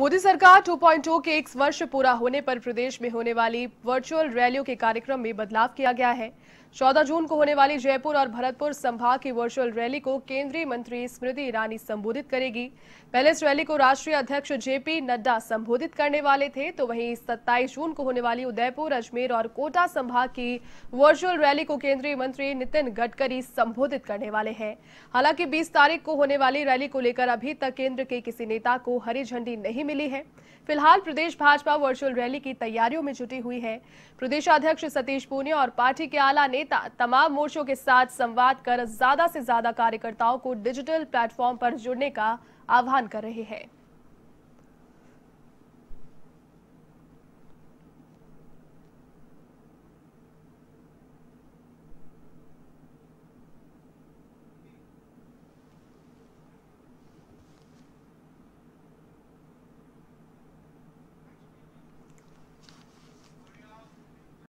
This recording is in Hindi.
मोदी सरकार 2.0 के एक वर्ष पूरा होने पर प्रदेश में होने वाली वर्चुअल रैलियों के कार्यक्रम में बदलाव किया गया है 14 जून को होने वाली जयपुर और भरतपुर संभाग की वर्चुअल रैली को केंद्रीय मंत्री स्मृति ईरानी संबोधित करेगी पहले इस रैली को राष्ट्रीय अध्यक्ष जेपी नड्डा संबोधित करने वाले थे तो वहीं 27 जून को होने वाली उदयपुर अजमेर और कोटा संभाग की वर्चुअल रैली को केंद्रीय मंत्री नितिन गडकरी संबोधित करने वाले हैं हालांकि बीस तारीख को होने वाली रैली को लेकर अभी तक केंद्र के किसी नेता को हरी झंडी नहीं मिली है फिलहाल प्रदेश भाजपा वर्चुअल रैली की तैयारियों में जुटी हुई है प्रदेश अध्यक्ष सतीश पूनिया और पार्टी के आला नेता तमाम मोर्चों के साथ संवाद कर ज्यादा से ज्यादा कार्यकर्ताओं को डिजिटल प्लेटफॉर्म पर जुड़ने का आह्वान कर रहे हैं